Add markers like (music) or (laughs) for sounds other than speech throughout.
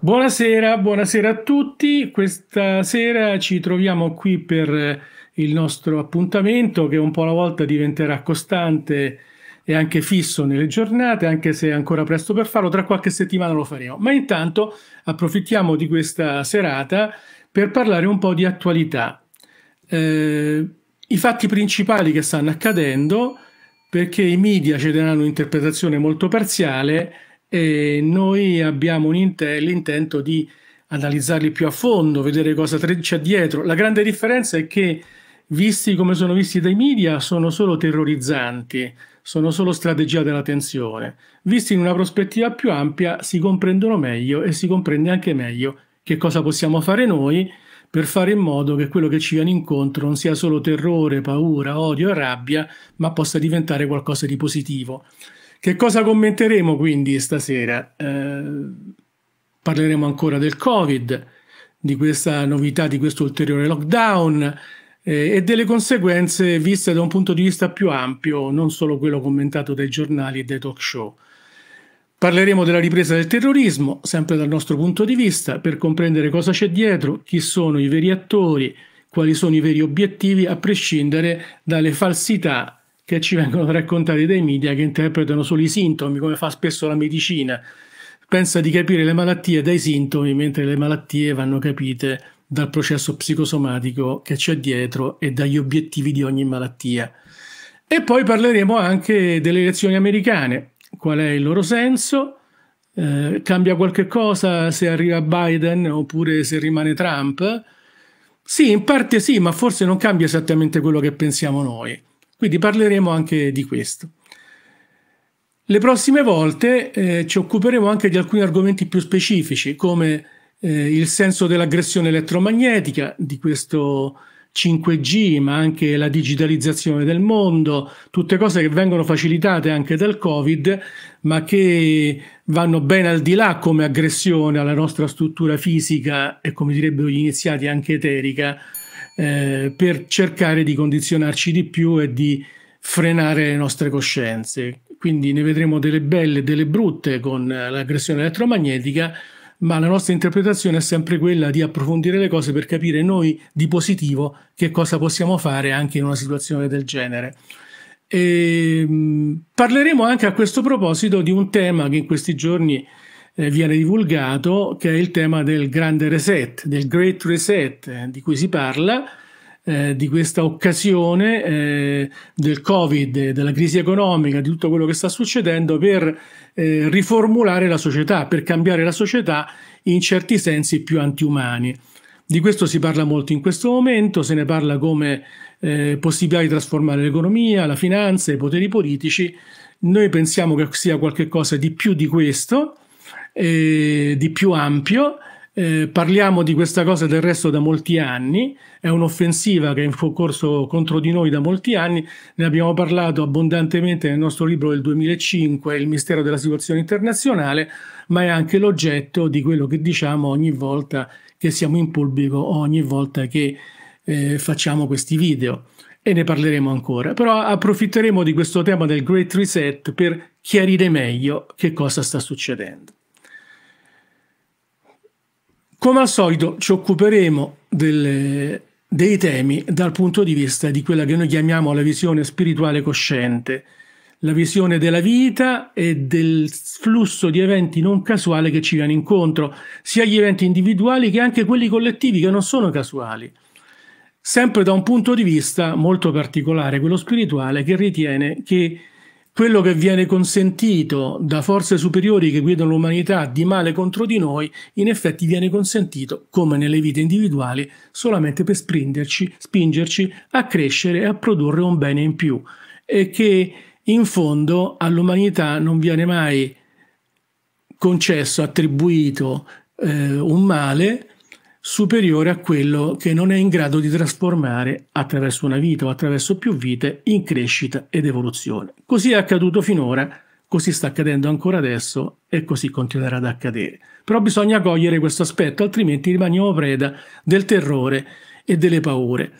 Buonasera, buonasera a tutti. Questa sera ci troviamo qui per il nostro appuntamento che un po' alla volta diventerà costante e anche fisso nelle giornate, anche se è ancora presto per farlo, tra qualche settimana lo faremo. Ma intanto approfittiamo di questa serata per parlare un po' di attualità. Eh, I fatti principali che stanno accadendo, perché i media ci daranno un'interpretazione molto parziale, e noi abbiamo l'intento di analizzarli più a fondo, vedere cosa c'è dietro. La grande differenza è che, visti come sono visti dai media, sono solo terrorizzanti, sono solo strategia della tensione. Visti in una prospettiva più ampia, si comprendono meglio e si comprende anche meglio che cosa possiamo fare noi per fare in modo che quello che ci viene incontro non sia solo terrore, paura, odio e rabbia, ma possa diventare qualcosa di positivo. Che cosa commenteremo quindi stasera? Eh, parleremo ancora del Covid, di questa novità, di questo ulteriore lockdown eh, e delle conseguenze viste da un punto di vista più ampio, non solo quello commentato dai giornali e dai talk show. Parleremo della ripresa del terrorismo, sempre dal nostro punto di vista, per comprendere cosa c'è dietro, chi sono i veri attori, quali sono i veri obiettivi, a prescindere dalle falsità che ci vengono raccontati dai media che interpretano solo i sintomi, come fa spesso la medicina. Pensa di capire le malattie dai sintomi, mentre le malattie vanno capite dal processo psicosomatico che c'è dietro e dagli obiettivi di ogni malattia. E poi parleremo anche delle elezioni americane, qual è il loro senso, eh, cambia qualche cosa se arriva Biden oppure se rimane Trump? Sì, in parte sì, ma forse non cambia esattamente quello che pensiamo noi. Quindi parleremo anche di questo. Le prossime volte eh, ci occuperemo anche di alcuni argomenti più specifici, come eh, il senso dell'aggressione elettromagnetica, di questo 5G, ma anche la digitalizzazione del mondo, tutte cose che vengono facilitate anche dal Covid, ma che vanno ben al di là come aggressione alla nostra struttura fisica e come direbbero gli iniziati anche eterica eh, per cercare di condizionarci di più e di frenare le nostre coscienze. Quindi ne vedremo delle belle e delle brutte con eh, l'aggressione elettromagnetica, ma la nostra interpretazione è sempre quella di approfondire le cose per capire noi di positivo che cosa possiamo fare anche in una situazione del genere. E, ehm, parleremo anche a questo proposito di un tema che in questi giorni eh, viene divulgato, che è il tema del grande reset, del great reset eh, di cui si parla, eh, di questa occasione eh, del Covid, della crisi economica, di tutto quello che sta succedendo per eh, riformulare la società, per cambiare la società in certi sensi più antiumani. Di questo si parla molto in questo momento, se ne parla come eh, possibilità di trasformare l'economia, la finanza, i poteri politici. Noi pensiamo che sia qualcosa di più di questo, eh, di più ampio. Eh, parliamo di questa cosa del resto da molti anni, è un'offensiva che è in corso contro di noi da molti anni, ne abbiamo parlato abbondantemente nel nostro libro del 2005, Il mistero della situazione internazionale, ma è anche l'oggetto di quello che diciamo ogni volta che siamo in pubblico, ogni volta che eh, facciamo questi video e ne parleremo ancora. Però approfitteremo di questo tema del Great Reset per chiarire meglio che cosa sta succedendo. Come al solito ci occuperemo delle, dei temi dal punto di vista di quella che noi chiamiamo la visione spirituale cosciente, la visione della vita e del flusso di eventi non casuali che ci viene incontro, sia gli eventi individuali che anche quelli collettivi che non sono casuali, sempre da un punto di vista molto particolare, quello spirituale, che ritiene che quello che viene consentito da forze superiori che guidano l'umanità di male contro di noi, in effetti viene consentito, come nelle vite individuali, solamente per spingerci, spingerci a crescere e a produrre un bene in più. E che in fondo all'umanità non viene mai concesso, attribuito eh, un male superiore a quello che non è in grado di trasformare attraverso una vita o attraverso più vite in crescita ed evoluzione. Così è accaduto finora, così sta accadendo ancora adesso e così continuerà ad accadere. Però bisogna cogliere questo aspetto, altrimenti rimaniamo preda del terrore e delle paure.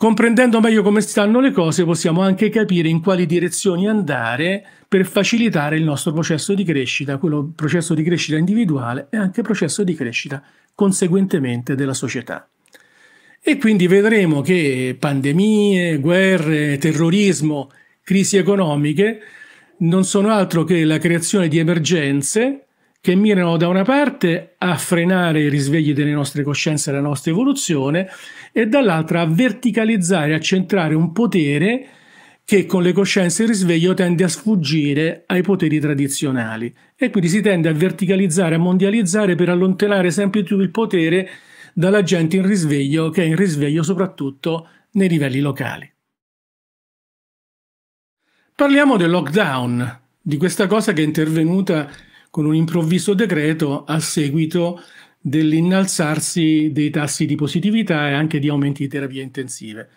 Comprendendo meglio come stanno le cose, possiamo anche capire in quali direzioni andare per facilitare il nostro processo di crescita, quello processo di crescita individuale e anche processo di crescita conseguentemente della società. E quindi vedremo che pandemie, guerre, terrorismo, crisi economiche non sono altro che la creazione di emergenze che mirano da una parte a frenare i risvegli delle nostre coscienze e la nostra evoluzione e dall'altra a verticalizzare, a centrare un potere che con le coscienze e il risveglio tende a sfuggire ai poteri tradizionali e quindi si tende a verticalizzare, a mondializzare per allontanare sempre più il potere dalla gente in risveglio che è in risveglio soprattutto nei livelli locali. Parliamo del lockdown, di questa cosa che è intervenuta con un improvviso decreto a seguito dell'innalzarsi dei tassi di positività e anche di aumenti di terapie intensive.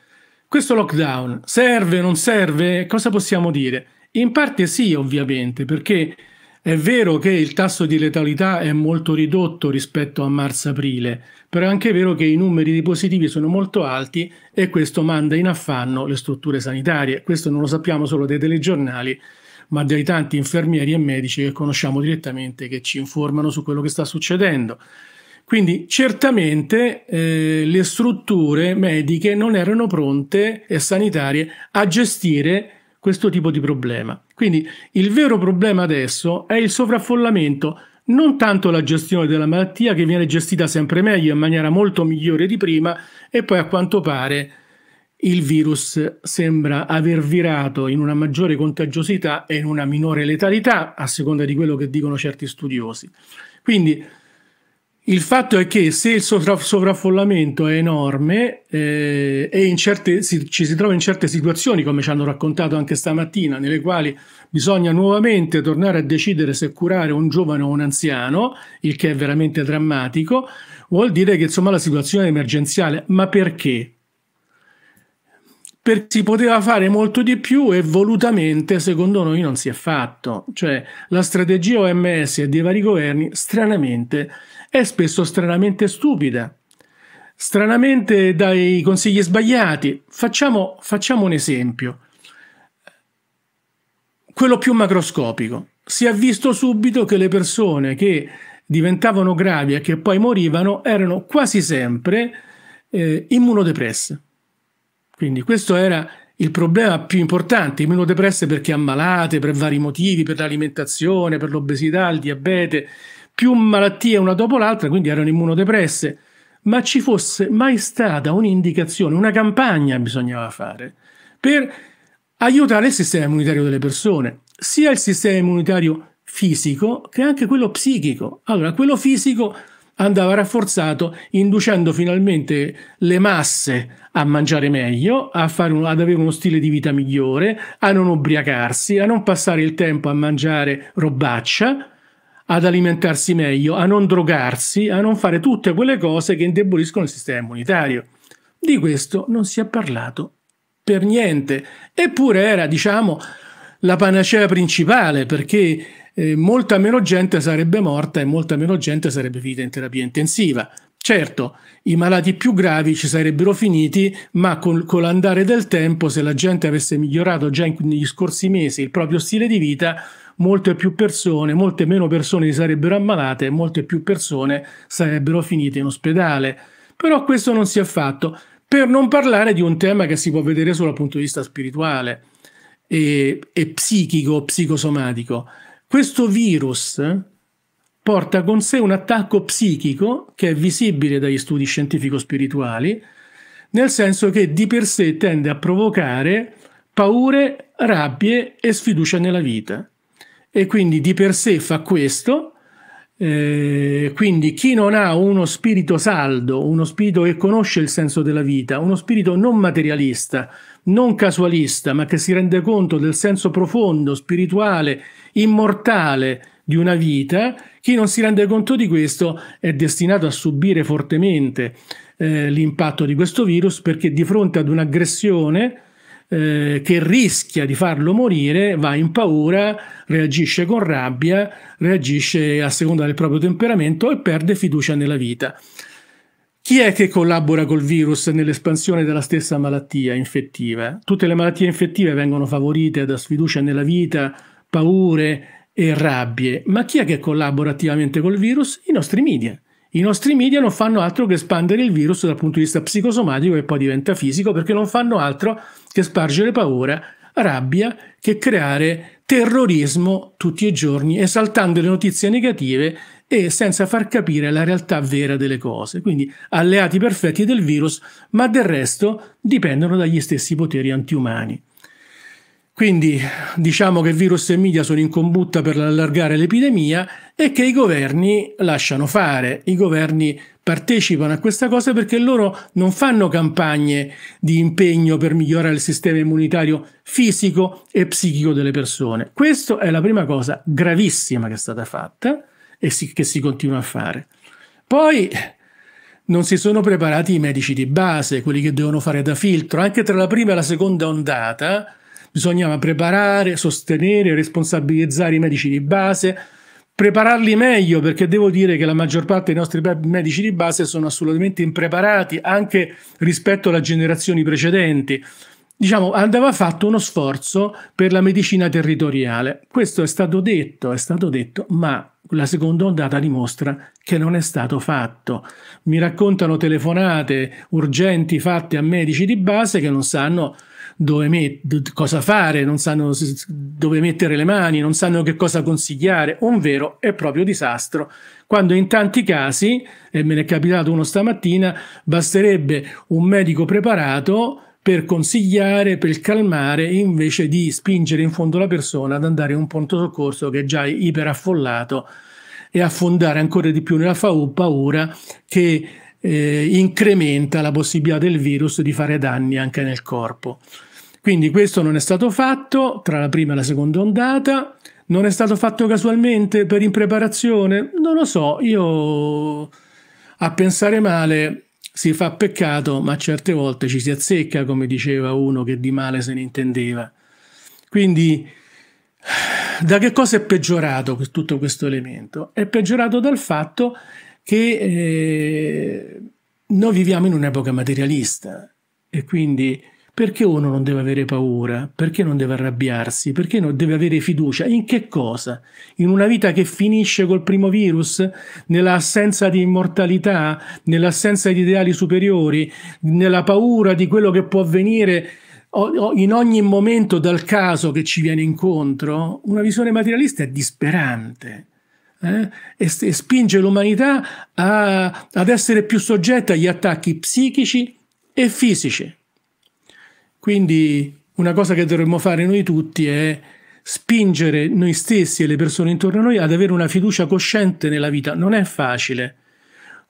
Questo lockdown serve, non serve? Cosa possiamo dire? In parte sì, ovviamente, perché è vero che il tasso di letalità è molto ridotto rispetto a marzo-aprile, però è anche vero che i numeri di positivi sono molto alti e questo manda in affanno le strutture sanitarie. Questo non lo sappiamo solo dai telegiornali, ma dei tanti infermieri e medici che conosciamo direttamente che ci informano su quello che sta succedendo. Quindi certamente eh, le strutture mediche non erano pronte e sanitarie a gestire questo tipo di problema. Quindi il vero problema adesso è il sovraffollamento, non tanto la gestione della malattia che viene gestita sempre meglio in maniera molto migliore di prima e poi a quanto pare il virus sembra aver virato in una maggiore contagiosità e in una minore letalità, a seconda di quello che dicono certi studiosi. Quindi il fatto è che se il sovraffollamento è enorme eh, e certe, si, ci si trova in certe situazioni, come ci hanno raccontato anche stamattina, nelle quali bisogna nuovamente tornare a decidere se curare un giovane o un anziano, il che è veramente drammatico, vuol dire che insomma la situazione è emergenziale. Ma perché? perché si poteva fare molto di più e volutamente, secondo noi, non si è fatto. Cioè, la strategia OMS e dei vari governi, stranamente, è spesso stranamente stupida, stranamente dai consigli sbagliati. Facciamo, facciamo un esempio, quello più macroscopico. Si è visto subito che le persone che diventavano gravi e che poi morivano erano quasi sempre eh, immunodepresse quindi questo era il problema più importante, immunodepresse perché ammalate, per vari motivi, per l'alimentazione, per l'obesità, il diabete, più malattie una dopo l'altra, quindi erano immunodepresse, ma ci fosse mai stata un'indicazione, una campagna bisognava fare per aiutare il sistema immunitario delle persone, sia il sistema immunitario fisico che anche quello psichico. Allora, quello fisico andava rafforzato inducendo finalmente le masse a mangiare meglio, a un, ad avere uno stile di vita migliore, a non ubriacarsi, a non passare il tempo a mangiare robaccia, ad alimentarsi meglio, a non drogarsi, a non fare tutte quelle cose che indeboliscono il sistema immunitario. Di questo non si è parlato per niente, eppure era, diciamo, la panacea principale perché eh, molta meno gente sarebbe morta e molta meno gente sarebbe finita in terapia intensiva. Certo, i malati più gravi ci sarebbero finiti, ma con, con l'andare del tempo, se la gente avesse migliorato già in, negli scorsi mesi il proprio stile di vita, molte più persone, molte meno persone si sarebbero ammalate e molte più persone sarebbero finite in ospedale. Però questo non si è fatto, per non parlare di un tema che si può vedere solo dal punto di vista spirituale e, eh, e psichico, psicosomatico. Questo virus porta con sé un attacco psichico che è visibile dagli studi scientifico-spirituali, nel senso che di per sé tende a provocare paure, rabbie e sfiducia nella vita. E quindi di per sé fa questo, eh, quindi chi non ha uno spirito saldo, uno spirito che conosce il senso della vita, uno spirito non materialista, non casualista, ma che si rende conto del senso profondo, spirituale immortale di una vita, chi non si rende conto di questo è destinato a subire fortemente eh, l'impatto di questo virus perché di fronte ad un'aggressione eh, che rischia di farlo morire va in paura, reagisce con rabbia, reagisce a seconda del proprio temperamento e perde fiducia nella vita. Chi è che collabora col virus nell'espansione della stessa malattia infettiva? Tutte le malattie infettive vengono favorite da sfiducia nella vita, paure e rabbie. Ma chi è che collabora attivamente col virus? I nostri media. I nostri media non fanno altro che espandere il virus dal punto di vista psicosomatico che poi diventa fisico perché non fanno altro che spargere paura, rabbia, che creare terrorismo tutti i giorni, esaltando le notizie negative e senza far capire la realtà vera delle cose. Quindi alleati perfetti del virus, ma del resto dipendono dagli stessi poteri antiumani. Quindi diciamo che virus e media sono in combutta per allargare l'epidemia e che i governi lasciano fare, i governi partecipano a questa cosa perché loro non fanno campagne di impegno per migliorare il sistema immunitario fisico e psichico delle persone. Questa è la prima cosa gravissima che è stata fatta e si, che si continua a fare. Poi non si sono preparati i medici di base, quelli che devono fare da filtro, anche tra la prima e la seconda ondata bisognava preparare, sostenere, responsabilizzare i medici di base, prepararli meglio perché devo dire che la maggior parte dei nostri medici di base sono assolutamente impreparati anche rispetto alle generazioni precedenti. Diciamo, andava fatto uno sforzo per la medicina territoriale. Questo è stato detto, è stato detto, ma la seconda ondata dimostra che non è stato fatto. Mi raccontano telefonate urgenti fatte a medici di base che non sanno dove met- cosa fare, non sanno dove mettere le mani, non sanno che cosa consigliare, un vero e proprio disastro, quando in tanti casi, e me ne è capitato uno stamattina, basterebbe un medico preparato per consigliare, per calmare, invece di spingere in fondo la persona ad andare in un pronto soccorso che è già iperaffollato e affondare ancora di più nella fa- paura che eh, incrementa la possibilità del virus di fare danni anche nel corpo. Quindi questo non è stato fatto tra la prima e la seconda ondata, non è stato fatto casualmente per impreparazione, non lo so, io a pensare male si fa peccato, ma certe volte ci si azzecca, come diceva uno che di male se ne intendeva. Quindi da che cosa è peggiorato tutto questo elemento? È peggiorato dal fatto che che eh, noi viviamo in un'epoca materialista e quindi perché uno non deve avere paura? Perché non deve arrabbiarsi? Perché non deve avere fiducia? In che cosa? In una vita che finisce col primo virus? Nell'assenza di immortalità? Nell'assenza di ideali superiori? Nella paura di quello che può avvenire in ogni momento dal caso che ci viene incontro? Una visione materialista è disperante eh, e, e, spinge l'umanità a, ad essere più soggetta agli attacchi psichici e fisici. Quindi una cosa che dovremmo fare noi tutti è spingere noi stessi e le persone intorno a noi ad avere una fiducia cosciente nella vita. Non è facile,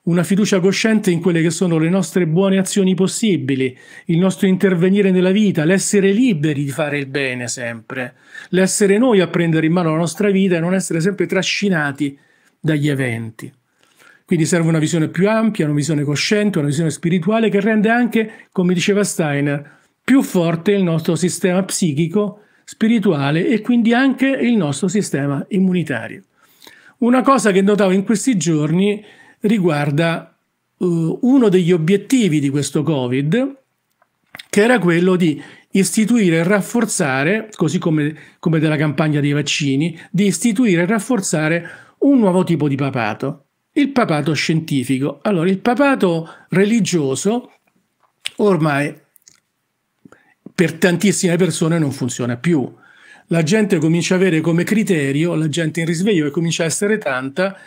una fiducia cosciente in quelle che sono le nostre buone azioni possibili, il nostro intervenire nella vita, l'essere liberi di fare il bene sempre, l'essere noi a prendere in mano la nostra vita e non essere sempre trascinati dagli eventi. Quindi serve una visione più ampia, una visione cosciente, una visione spirituale che rende anche, come diceva Steiner, più forte il nostro sistema psichico, spirituale e quindi anche il nostro sistema immunitario. Una cosa che notavo in questi giorni riguarda uh, uno degli obiettivi di questo Covid, che era quello di istituire e rafforzare, così come, come della campagna dei vaccini, di istituire e rafforzare un nuovo tipo di papato, il papato scientifico. Allora, il papato religioso ormai per tantissime persone non funziona più. La gente comincia a avere come criterio, la gente in risveglio e comincia a essere tanta,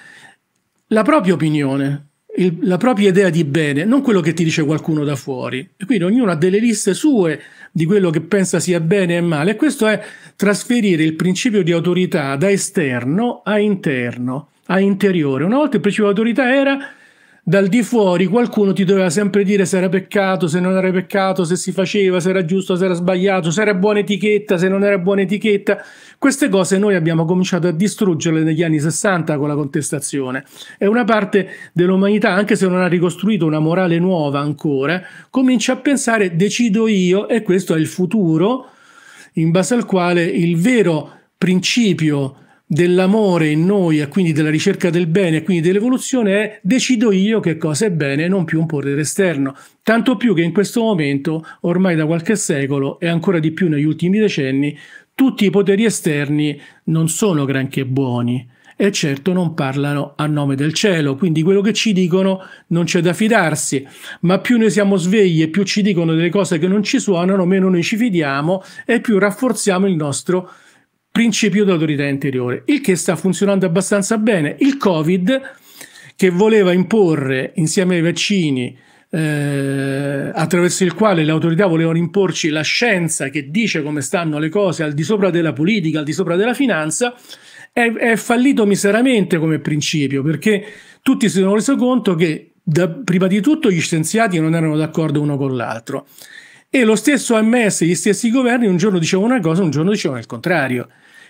la propria opinione, il, la propria idea di bene, non quello che ti dice qualcuno da fuori. E quindi ognuno ha delle liste sue di quello che pensa sia bene e male. E questo è trasferire il principio di autorità da esterno a interno, a interiore. Una volta il principio di autorità era dal di fuori qualcuno ti doveva sempre dire se era peccato, se non era peccato, se si faceva, se era giusto, se era sbagliato, se era buona etichetta, se non era buona etichetta. Queste cose noi abbiamo cominciato a distruggerle negli anni 60 con la contestazione. E una parte dell'umanità, anche se non ha ricostruito una morale nuova ancora, comincia a pensare decido io e questo è il futuro in base al quale il vero principio dell'amore in noi e quindi della ricerca del bene e quindi dell'evoluzione è decido io che cosa è bene e non più un potere esterno. Tanto più che in questo momento, ormai da qualche secolo e ancora di più negli ultimi decenni, tutti i poteri esterni non sono granché buoni e certo non parlano a nome del cielo, quindi quello che ci dicono non c'è da fidarsi, ma più noi siamo svegli e più ci dicono delle cose che non ci suonano, meno noi ci fidiamo e più rafforziamo il nostro principio d'autorità interiore, il che sta funzionando abbastanza bene. Il Covid, che voleva imporre insieme ai vaccini, eh, attraverso il quale le autorità volevano imporci la scienza che dice come stanno le cose al di sopra della politica, al di sopra della finanza, è, è fallito miseramente come principio, perché tutti si sono resi conto che da, prima di tutto gli scienziati non erano d'accordo uno con l'altro. E lo stesso OMS, gli stessi governi, un giorno dicevano una cosa, un giorno dicevano il contrario.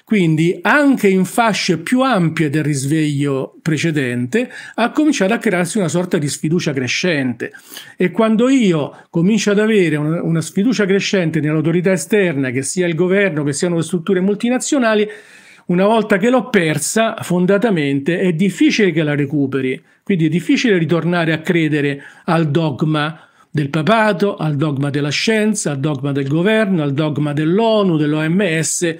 Quindi anche in fasce più ampie del risveglio precedente ha cominciato a crearsi una sorta di sfiducia crescente e quando io comincio ad avere una sfiducia crescente nell'autorità esterna, che sia il governo, che siano le strutture multinazionali, una volta che l'ho persa, fondatamente, è difficile che la recuperi. Quindi è difficile ritornare a credere al dogma del papato, al dogma della scienza, al dogma del governo, al dogma dell'ONU, dell'OMS,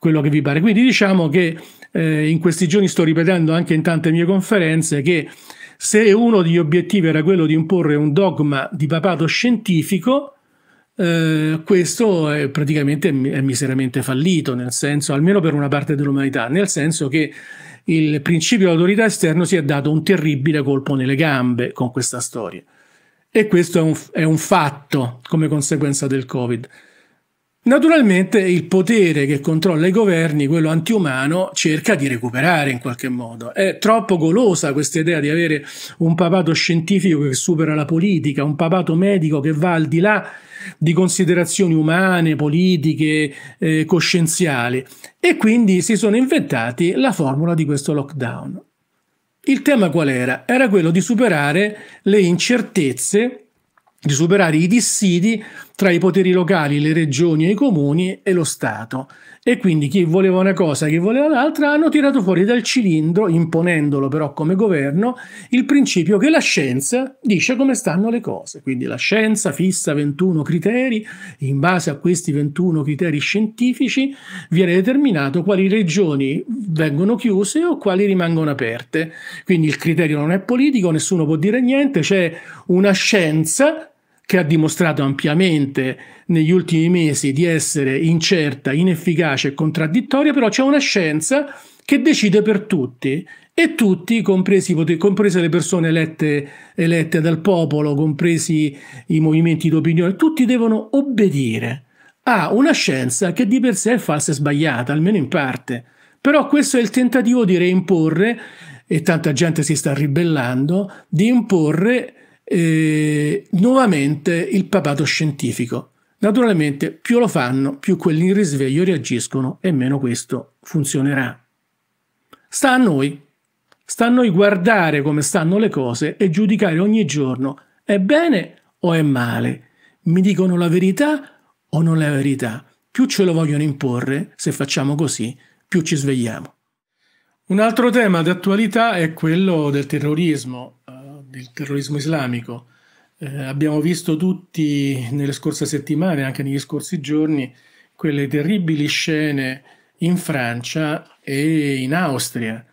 quello che vi pare. Quindi diciamo che eh, in questi giorni sto ripetendo anche in tante mie conferenze che se uno degli obiettivi era quello di imporre un dogma di papato scientifico, eh, questo è praticamente è miseramente fallito, nel senso, almeno per una parte dell'umanità, nel senso che il principio dell'autorità esterno si è dato un terribile colpo nelle gambe con questa storia. E questo è un, è un fatto come conseguenza del Covid. Naturalmente il potere che controlla i governi, quello antiumano, cerca di recuperare in qualche modo. È troppo golosa questa idea di avere un papato scientifico che supera la politica, un papato medico che va al di là di considerazioni umane, politiche, eh, coscienziali. E quindi si sono inventati la formula di questo lockdown. Il tema qual era? Era quello di superare le incertezze, di superare i dissidi tra i poteri locali, le regioni e i comuni e lo Stato. E quindi chi voleva una cosa e chi voleva l'altra hanno tirato fuori dal cilindro, imponendolo però come governo, il principio che la scienza dice come stanno le cose. Quindi la scienza fissa 21 criteri, in base a questi 21 criteri scientifici viene determinato quali regioni vengono chiuse o quali rimangono aperte. Quindi il criterio non è politico, nessuno può dire niente, c'è una scienza che ha dimostrato ampiamente negli ultimi mesi di essere incerta, inefficace e contraddittoria, però c'è una scienza che decide per tutti e tutti, compresi, comprese le persone elette, elette dal popolo, compresi i movimenti d'opinione, tutti devono obbedire a una scienza che di per sé è falsa e sbagliata, almeno in parte. Però questo è il tentativo di reimporre, e tanta gente si sta ribellando, di imporre eh, nuovamente il papato scientifico. Naturalmente più lo fanno, più quelli in risveglio reagiscono e meno questo funzionerà. Sta a noi, sta a noi guardare come stanno le cose e giudicare ogni giorno è bene o è male, mi dicono la verità o non la verità. Più ce lo vogliono imporre, se facciamo così, più ci svegliamo. Un altro tema d'attualità è quello del terrorismo del terrorismo islamico. Eh, abbiamo visto tutti nelle scorse settimane, anche negli scorsi giorni, quelle terribili scene in Francia e in Austria,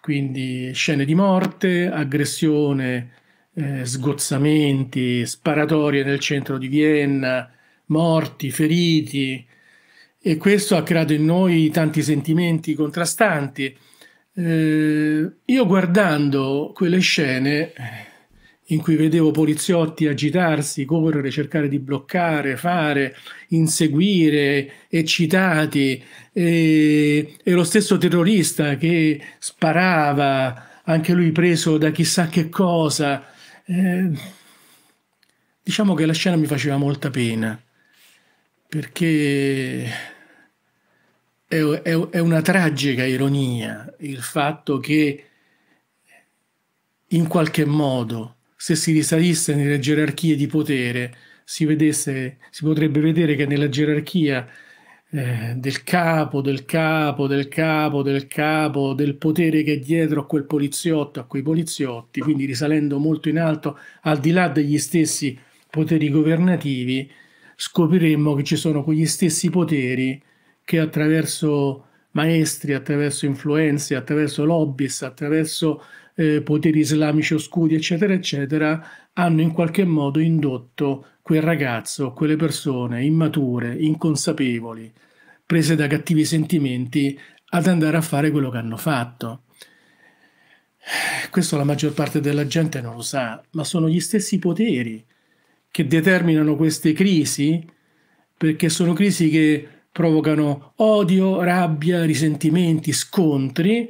quindi scene di morte, aggressione, eh, sgozzamenti, sparatorie nel centro di Vienna, morti, feriti e questo ha creato in noi tanti sentimenti contrastanti eh, io guardando quelle scene in cui vedevo poliziotti agitarsi, correre, cercare di bloccare, fare, inseguire, eccitati, e, e lo stesso terrorista che sparava, anche lui preso da chissà che cosa. Eh, diciamo che la scena mi faceva molta pena, perché è, è, è una tragica ironia il fatto che in qualche modo, se si risalisse nelle gerarchie di potere, si, vedesse, si potrebbe vedere che nella gerarchia eh, del capo, del capo, del capo, del capo, del potere che è dietro a quel poliziotto, a quei poliziotti, quindi risalendo molto in alto, al di là degli stessi poteri governativi, scopriremmo che ci sono quegli stessi poteri che attraverso maestri, attraverso influenze, attraverso lobbies, attraverso eh, poteri islamici oscuri, eccetera, eccetera, hanno in qualche modo indotto quel ragazzo, quelle persone immature, inconsapevoli, prese da cattivi sentimenti, ad andare a fare quello che hanno fatto. Questo la maggior parte della gente non lo sa, ma sono gli stessi poteri che determinano queste crisi, perché sono crisi che provocano odio, rabbia, risentimenti, scontri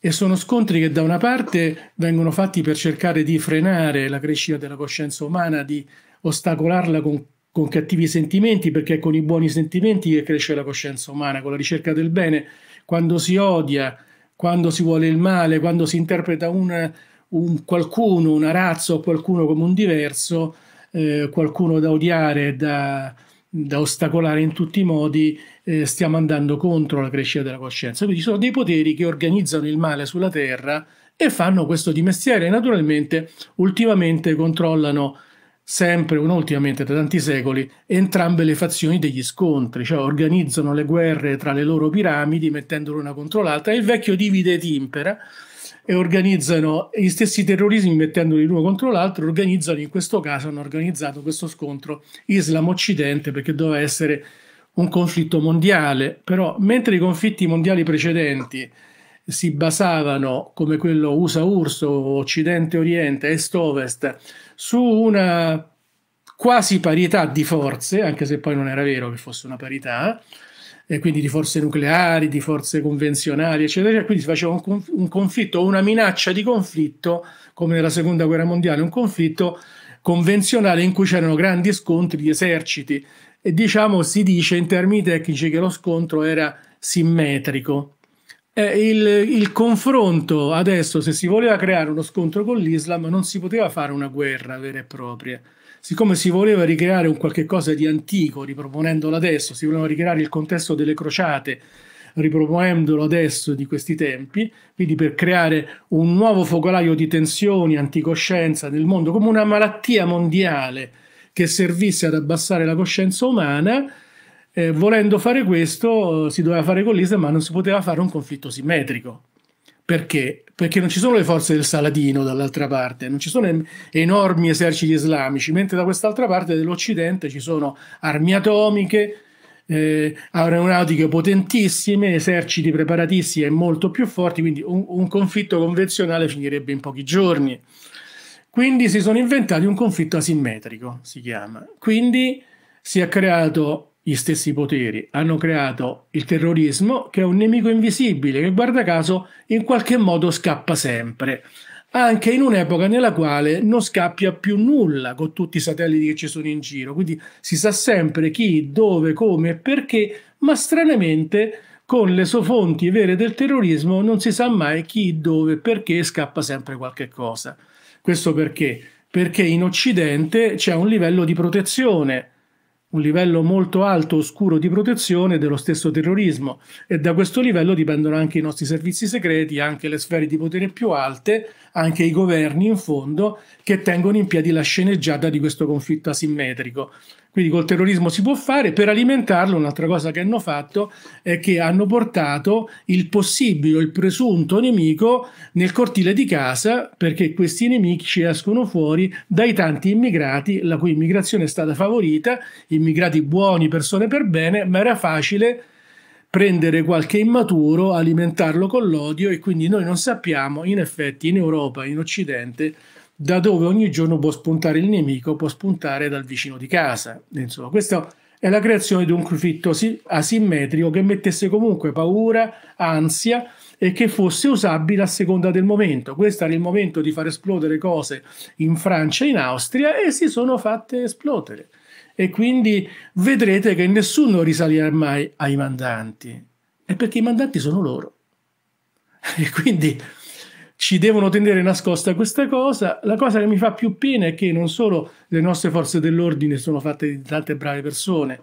e sono scontri che da una parte vengono fatti per cercare di frenare la crescita della coscienza umana, di ostacolarla con, con cattivi sentimenti, perché è con i buoni sentimenti che cresce la coscienza umana, con la ricerca del bene. Quando si odia, quando si vuole il male, quando si interpreta un, un qualcuno, una razza o qualcuno come un diverso, eh, qualcuno da odiare, da, da ostacolare in tutti i modi, eh, stiamo andando contro la crescita della coscienza. Quindi ci sono dei poteri che organizzano il male sulla terra e fanno questo di mestiere. Naturalmente, ultimamente controllano sempre, non ultimamente, da tanti secoli, entrambe le fazioni degli scontri, cioè organizzano le guerre tra le loro piramidi mettendole una contro l'altra e il vecchio divide e timpera e organizzano gli stessi terrorismi mettendoli l'uno contro l'altro, organizzano in questo caso, hanno organizzato questo scontro Islam-Occidente perché doveva essere un conflitto mondiale, però mentre i conflitti mondiali precedenti si basavano, come quello USA-URSS, Occidente-Oriente, Est-Ovest, su una quasi parità di forze, anche se poi non era vero che fosse una parità, eh, quindi di forze nucleari, di forze convenzionali, eccetera. Quindi si faceva un, conf- un conflitto, una minaccia di conflitto, come nella seconda guerra mondiale, un conflitto convenzionale in cui c'erano grandi scontri di eserciti. E diciamo, si dice in termini tecnici che lo scontro era simmetrico. Eh, il, il, confronto adesso, se si voleva creare uno scontro con l'Islam, non si poteva fare una guerra vera e propria, siccome si voleva ricreare un qualche cosa di antico riproponendolo adesso, si voleva ricreare il contesto delle crociate riproponendolo adesso di questi tempi, quindi per creare un nuovo focolaio di tensioni, anticoscienza nel mondo, come una malattia mondiale che servisse ad abbassare la coscienza umana, eh, volendo fare questo eh, si doveva fare con l'Islam, ma non si poteva fare un conflitto simmetrico. Perché? Perché non ci sono le forze del Saladino dall'altra parte, non ci sono enormi eserciti islamici, mentre da quest'altra parte dell'Occidente ci sono armi atomiche, eh, aeronautiche potentissime, eserciti preparatissimi e molto più forti, quindi un, un conflitto convenzionale finirebbe in pochi giorni. Quindi si sono inventati un conflitto asimmetrico, si chiama. Quindi si è creato gli stessi poteri, hanno creato il terrorismo che è un nemico invisibile che guarda caso in qualche modo scappa sempre, anche in un'epoca nella quale non scappia più nulla con tutti i satelliti che ci sono in giro, quindi si sa sempre chi, dove, come e perché, ma stranamente con le sue fonti vere del terrorismo non si sa mai chi, dove, perché scappa sempre qualche cosa. Questo perché? Perché in Occidente c'è un livello di protezione un livello molto alto oscuro di protezione dello stesso terrorismo e da questo livello dipendono anche i nostri servizi segreti, anche le sfere di potere più alte anche i governi in fondo che tengono in piedi la sceneggiata di questo conflitto asimmetrico. Quindi col terrorismo si può fare, per alimentarlo un'altra cosa che hanno fatto è che hanno portato il possibile, il presunto nemico nel cortile di casa perché questi nemici escono fuori dai tanti immigrati, la cui immigrazione è stata favorita, immigrati buoni, persone per bene, ma era facile prendere qualche immaturo, alimentarlo con l'odio e quindi noi non sappiamo in effetti in Europa, in Occidente, da dove ogni giorno può spuntare il nemico, può spuntare dal vicino di casa. Insomma, questa è la creazione di un conflitto asimmetrico che mettesse comunque paura, ansia e che fosse usabile a seconda del momento. Questo era il momento di far esplodere cose in Francia e in Austria e si sono fatte esplodere e quindi vedrete che nessuno risalirà mai ai mandanti. È perché i mandanti sono loro. (laughs) E quindi ci devono tenere nascosta questa cosa. La cosa che mi fa più pena è che non solo le nostre forze dell'ordine sono fatte di tante brave persone,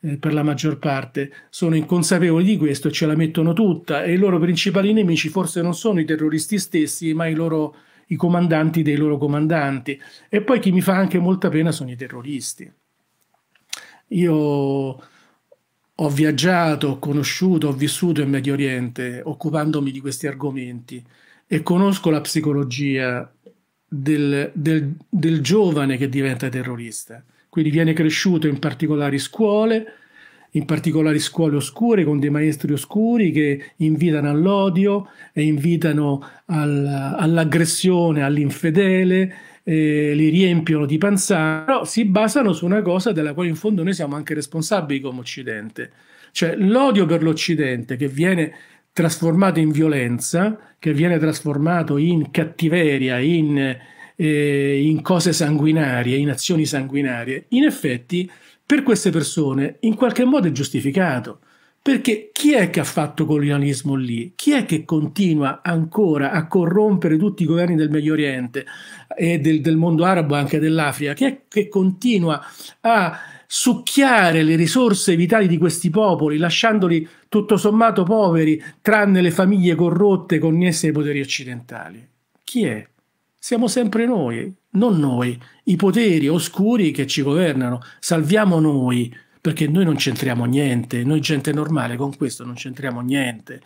eh, per la maggior parte, sono inconsapevoli di questo e ce la mettono tutta e i loro principali nemici forse non sono i terroristi stessi, ma i loro i comandanti dei loro comandanti. E poi chi mi fa anche molta pena sono i terroristi. Io ho viaggiato, ho conosciuto, ho vissuto in Medio Oriente occupandomi di questi argomenti e conosco la psicologia del, del, del giovane che diventa terrorista. Quindi viene cresciuto in particolari scuole, in particolari scuole oscure, con dei maestri oscuri che invitano all'odio e invitano all'aggressione, all'infedele eh, li riempiono di panzano, però si basano su una cosa della quale in fondo noi siamo anche responsabili come Occidente, cioè l'odio per l'Occidente che viene trasformato in violenza, che viene trasformato in cattiveria, in, eh, in cose sanguinarie, in azioni sanguinarie, in effetti per queste persone in qualche modo è giustificato perché chi è che ha fatto colonialismo lì? Chi è che continua ancora a corrompere tutti i governi del Medio Oriente e del, del mondo arabo e anche dell'Africa? Chi è che continua a succhiare le risorse vitali di questi popoli, lasciandoli tutto sommato poveri, tranne le famiglie corrotte connesse ai poteri occidentali? Chi è? Siamo sempre noi, non noi, i poteri oscuri che ci governano. Salviamo noi perché noi non c'entriamo niente, noi gente normale con questo non c'entriamo niente,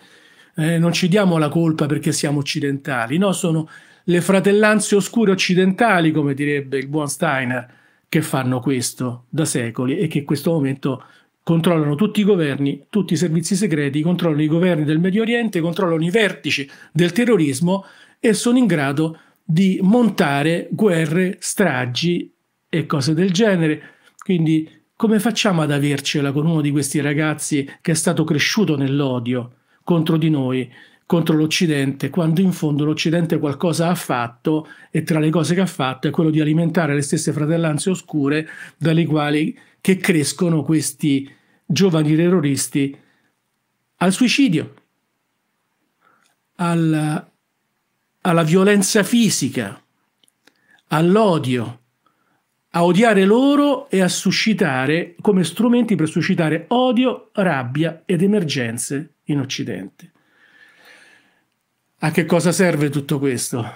eh, non ci diamo la colpa perché siamo occidentali, no, sono le fratellanze oscure occidentali, come direbbe il buon Steiner, che fanno questo da secoli e che in questo momento controllano tutti i governi, tutti i servizi segreti, controllano i governi del Medio Oriente, controllano i vertici del terrorismo e sono in grado di montare guerre, stragi e cose del genere. Quindi come facciamo ad avercela con uno di questi ragazzi che è stato cresciuto nell'odio contro di noi, contro l'Occidente, quando in fondo l'Occidente qualcosa ha fatto e tra le cose che ha fatto è quello di alimentare le stesse fratellanze oscure dalle quali che crescono questi giovani terroristi al suicidio, alla, alla violenza fisica, all'odio, a odiare loro e a suscitare come strumenti per suscitare odio, rabbia ed emergenze in Occidente. A che cosa serve tutto questo?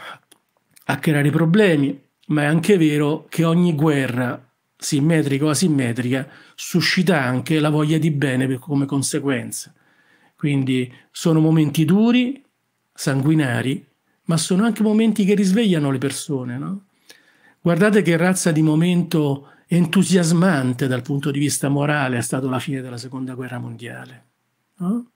A creare problemi, ma è anche vero che ogni guerra, simmetrica o asimmetrica, suscita anche la voglia di bene come conseguenza. Quindi sono momenti duri, sanguinari, ma sono anche momenti che risvegliano le persone, no? Guardate che razza di momento entusiasmante dal punto di vista morale è stata la fine della seconda guerra mondiale. No?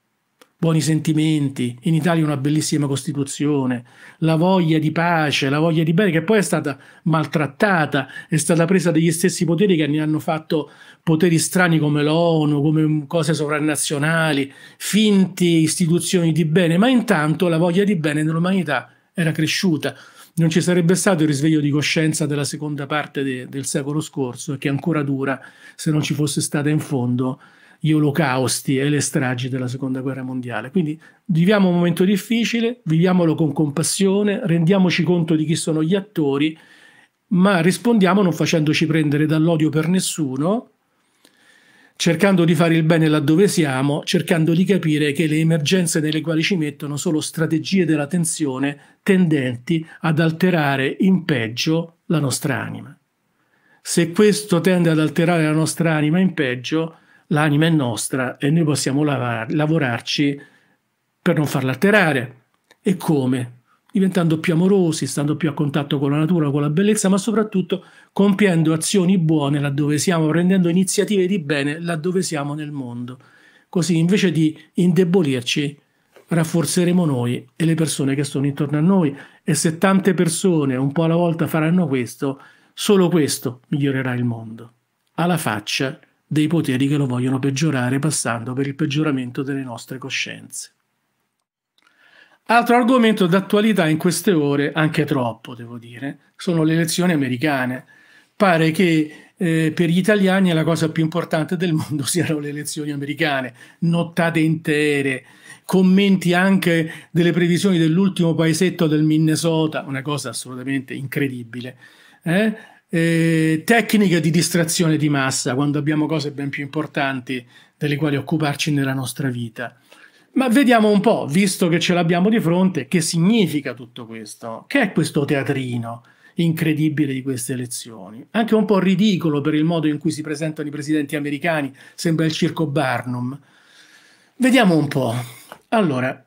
Buoni sentimenti, in Italia una bellissima Costituzione, la voglia di pace, la voglia di bene che poi è stata maltrattata, è stata presa dagli stessi poteri che ne hanno fatto poteri strani come l'ONU, come cose sovranazionali, finti istituzioni di bene, ma intanto la voglia di bene nell'umanità era cresciuta non ci sarebbe stato il risveglio di coscienza della seconda parte de, del secolo scorso che ancora dura se non ci fosse stata in fondo gli olocausti e le stragi della seconda guerra mondiale. Quindi viviamo un momento difficile, viviamolo con compassione, rendiamoci conto di chi sono gli attori, ma rispondiamo non facendoci prendere dall'odio per nessuno, cercando di fare il bene laddove siamo, cercando di capire che le emergenze nelle quali ci mettono sono strategie della tensione tendenti ad alterare in peggio la nostra anima. Se questo tende ad alterare la nostra anima in peggio, l'anima è nostra e noi possiamo lavorarci per non farla alterare. E come? diventando più amorosi, stando più a contatto con la natura, con la bellezza, ma soprattutto compiendo azioni buone laddove siamo, prendendo iniziative di bene laddove siamo nel mondo. Così invece di indebolirci, rafforzeremo noi e le persone che sono intorno a noi e se tante persone un po' alla volta faranno questo, solo questo migliorerà il mondo, alla faccia dei poteri che lo vogliono peggiorare passando per il peggioramento delle nostre coscienze. Altro argomento d'attualità in queste ore, anche troppo devo dire, sono le elezioni americane. Pare che eh, per gli italiani la cosa più importante del mondo (laughs) siano le elezioni americane, nottate intere, commenti anche delle previsioni dell'ultimo paesetto del Minnesota, una cosa assolutamente incredibile. Eh? Eh, tecniche di distrazione di massa, quando abbiamo cose ben più importanti delle quali occuparci nella nostra vita. Ma vediamo un po', visto che ce l'abbiamo di fronte, che significa tutto questo? Che è questo teatrino incredibile di queste elezioni? Anche un po' ridicolo per il modo in cui si presentano i presidenti americani, sembra il circo Barnum. Vediamo un po'. Allora,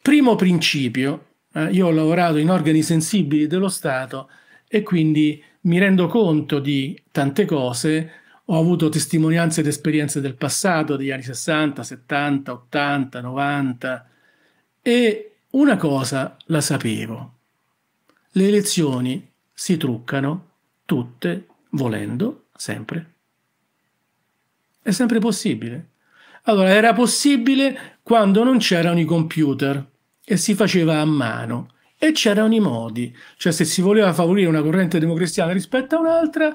primo principio, eh, io ho lavorato in organi sensibili dello Stato e quindi mi rendo conto di tante cose ho avuto testimonianze ed esperienze del passato, degli anni 60, 70, 80, 90 e una cosa la sapevo. Le elezioni si truccano tutte volendo sempre. È sempre possibile. Allora, era possibile quando non c'erano i computer e si faceva a mano e c'erano i modi, cioè se si voleva favorire una corrente democristiana rispetto a un'altra,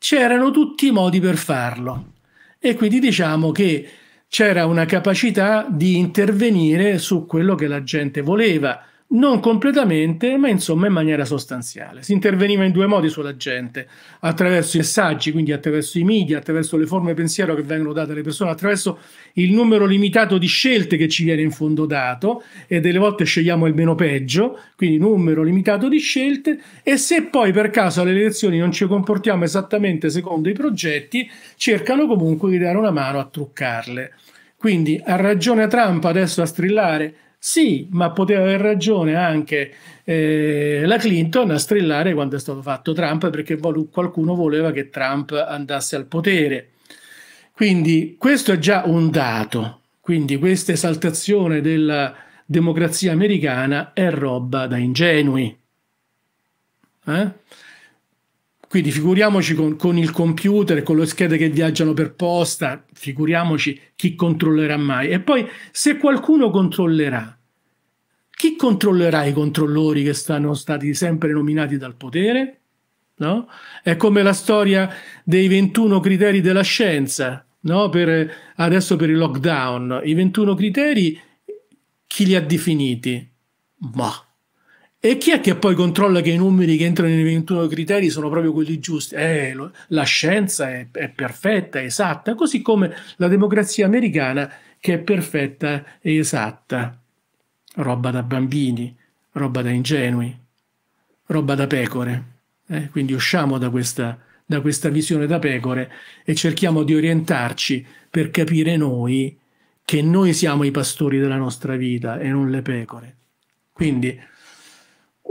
c'erano tutti i modi per farlo. E quindi diciamo che c'era una capacità di intervenire su quello che la gente voleva, non completamente, ma insomma in maniera sostanziale. Si interveniva in due modi sulla gente, attraverso i messaggi, quindi attraverso i media, attraverso le forme pensiero che vengono date alle persone, attraverso il numero limitato di scelte che ci viene in fondo dato e delle volte scegliamo il meno peggio, quindi numero limitato di scelte e se poi per caso alle elezioni non ci comportiamo esattamente secondo i progetti, cercano comunque di dare una mano a truccarle. Quindi ha ragione Trump adesso a strillare sì, ma poteva aver ragione anche eh, la Clinton a strillare quando è stato fatto Trump perché qualcuno voleva che Trump andasse al potere. Quindi questo è già un dato, quindi questa esaltazione della democrazia americana è roba da ingenui. Eh? Quindi figuriamoci con, con il computer, con le schede che viaggiano per posta, figuriamoci chi controllerà mai. E poi se qualcuno controllerà, chi controllerà i controllori che stanno stati sempre nominati dal potere? No? È come la storia dei 21 criteri della scienza, no? per, adesso per il lockdown. I 21 criteri, chi li ha definiti? Boh e chi è che poi controlla che i numeri che entrano nei 21 criteri sono proprio quelli giusti? Eh, lo, la scienza è, è perfetta, è esatta, così come la democrazia americana che è perfetta e esatta. Roba da bambini, roba da ingenui, roba da pecore. Eh? Quindi usciamo da questa, da questa visione da pecore e cerchiamo di orientarci per capire noi che noi siamo i pastori della nostra vita e non le pecore. Quindi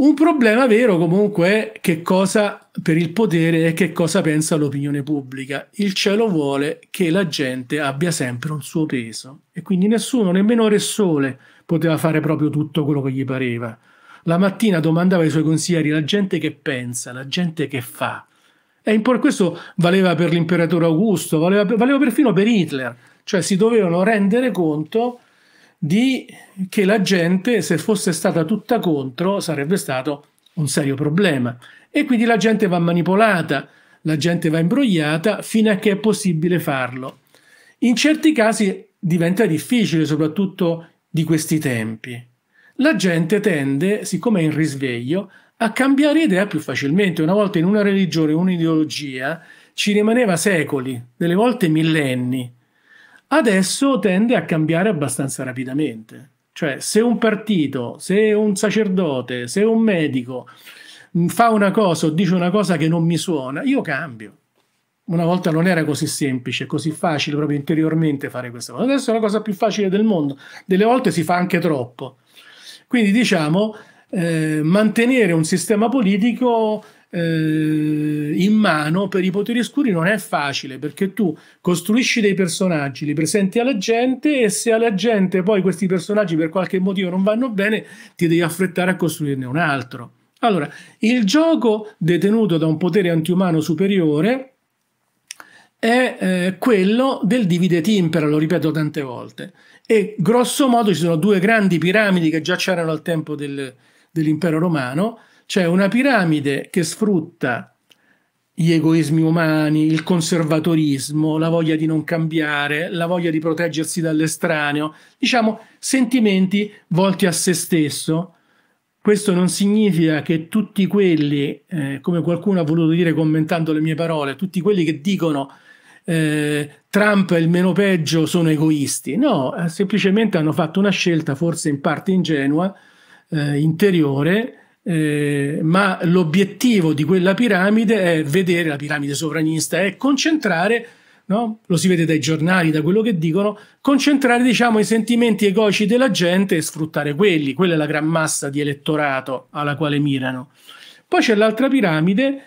un problema vero comunque è che cosa per il potere e che cosa pensa l'opinione pubblica. Il cielo vuole che la gente abbia sempre un suo peso e quindi nessuno, nemmeno Re Sole, poteva fare proprio tutto quello che gli pareva. La mattina domandava ai suoi consiglieri la gente che pensa, la gente che fa. E questo valeva per l'imperatore Augusto, valeva, valeva perfino per Hitler, cioè si dovevano rendere conto di che la gente, se fosse stata tutta contro, sarebbe stato un serio problema. E quindi la gente va manipolata, la gente va imbrogliata fino a che è possibile farlo. In certi casi diventa difficile, soprattutto di questi tempi. La gente tende, siccome è in risveglio, a cambiare idea più facilmente. Una volta in una religione, un'ideologia, ci rimaneva secoli, delle volte millenni adesso tende a cambiare abbastanza rapidamente. Cioè, se un partito, se un sacerdote, se un medico mm, fa una cosa o dice una cosa che non mi suona, io cambio. Una volta non era così semplice, così facile proprio interiormente fare questa cosa. Adesso è la cosa più facile del mondo. Delle volte si fa anche troppo. Quindi diciamo, eh, mantenere un sistema politico eh, in mano per i poteri oscuri non è facile perché tu costruisci dei personaggi, li presenti alla gente e se alla gente poi questi personaggi per qualche motivo non vanno bene ti devi affrettare a costruirne un altro. Allora, il gioco detenuto da un potere antiumano superiore è eh, quello del divide timpera, lo ripeto tante volte. E grosso modo ci sono due grandi piramidi che già c'erano al tempo del, dell'impero romano, c'è cioè, una piramide che sfrutta gli egoismi umani, il conservatorismo, la voglia di non cambiare, la voglia di proteggersi dall'estraneo, diciamo sentimenti volti a se stesso. Questo non significa che tutti quelli, eh, come qualcuno ha voluto dire commentando le mie parole, tutti quelli che dicono eh, Trump è il meno peggio sono egoisti. No, eh, semplicemente hanno fatto una scelta, forse in parte ingenua, eh, interiore, eh, ma l'obiettivo di quella piramide è vedere la piramide sovranista, è concentrare, no? lo si vede dai giornali, da quello che dicono, concentrare diciamo, i sentimenti egoici della gente e sfruttare quelli, quella è la gran massa di elettorato alla quale mirano. Poi c'è l'altra piramide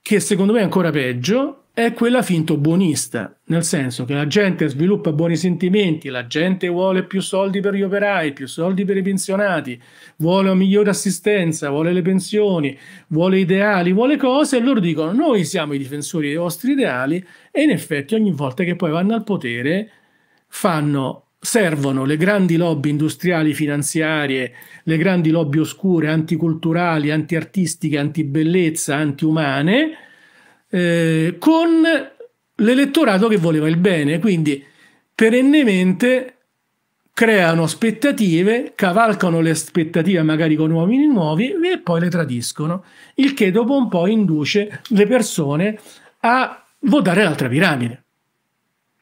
che secondo me è ancora peggio, è quella finto buonista, nel senso che la gente sviluppa buoni sentimenti, la gente vuole più soldi per gli operai, più soldi per i pensionati, vuole una migliore assistenza, vuole le pensioni, vuole ideali, vuole cose e loro dicono noi siamo i difensori dei vostri ideali e in effetti ogni volta che poi vanno al potere fanno servono le grandi lobby industriali finanziarie, le grandi lobby oscure, anticulturali, antiartistiche, antibellezza, antiumane eh, con l'elettorato che voleva il bene, quindi perennemente creano aspettative, cavalcano le aspettative magari con uomini nuovi e poi le tradiscono, il che dopo un po' induce le persone a votare l'altra piramide.